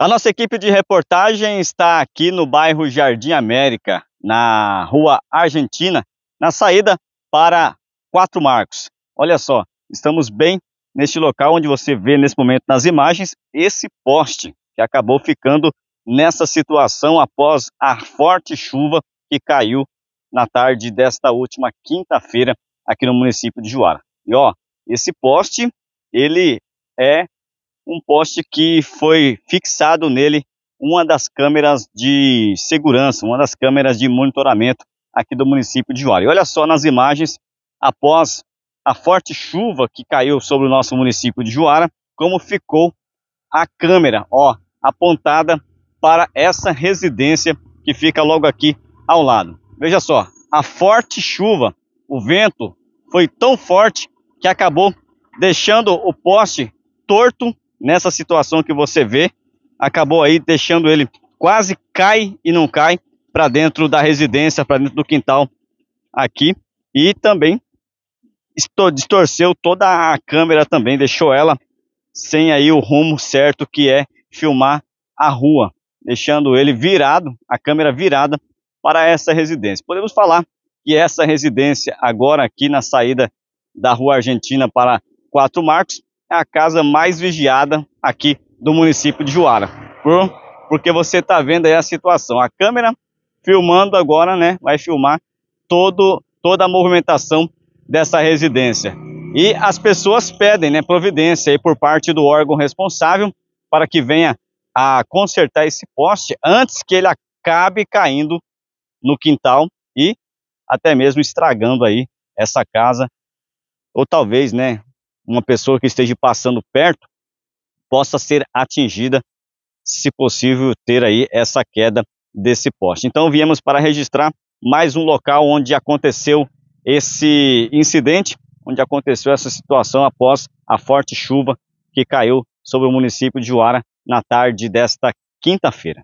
A nossa equipe de reportagem está aqui no bairro Jardim América, na Rua Argentina, na saída para Quatro Marcos. Olha só, estamos bem neste local onde você vê nesse momento nas imagens esse poste que acabou ficando nessa situação após a forte chuva que caiu na tarde desta última quinta-feira aqui no município de Juara. E ó, esse poste ele é um poste que foi fixado nele uma das câmeras de segurança, uma das câmeras de monitoramento aqui do município de Juara. E olha só nas imagens, após a forte chuva que caiu sobre o nosso município de Juara, como ficou a câmera, ó, apontada para essa residência que fica logo aqui ao lado. Veja só, a forte chuva, o vento foi tão forte que acabou deixando o poste torto nessa situação que você vê, acabou aí deixando ele quase cai e não cai para dentro da residência, para dentro do quintal aqui e também distorceu toda a câmera também, deixou ela sem aí o rumo certo que é filmar a rua, deixando ele virado, a câmera virada para essa residência. Podemos falar que essa residência agora aqui na saída da Rua Argentina para Quatro Marcos é a casa mais vigiada aqui do município de Juara. Por, porque você está vendo aí a situação. A câmera filmando agora, né? Vai filmar todo, toda a movimentação dessa residência. E as pessoas pedem né, providência aí por parte do órgão responsável para que venha a consertar esse poste antes que ele acabe caindo no quintal e até mesmo estragando aí essa casa ou talvez né, uma pessoa que esteja passando perto possa ser atingida, se possível, ter aí essa queda desse poste. Então viemos para registrar mais um local onde aconteceu esse incidente, onde aconteceu essa situação após a forte chuva que caiu sobre o município de Juara na tarde desta quinta-feira.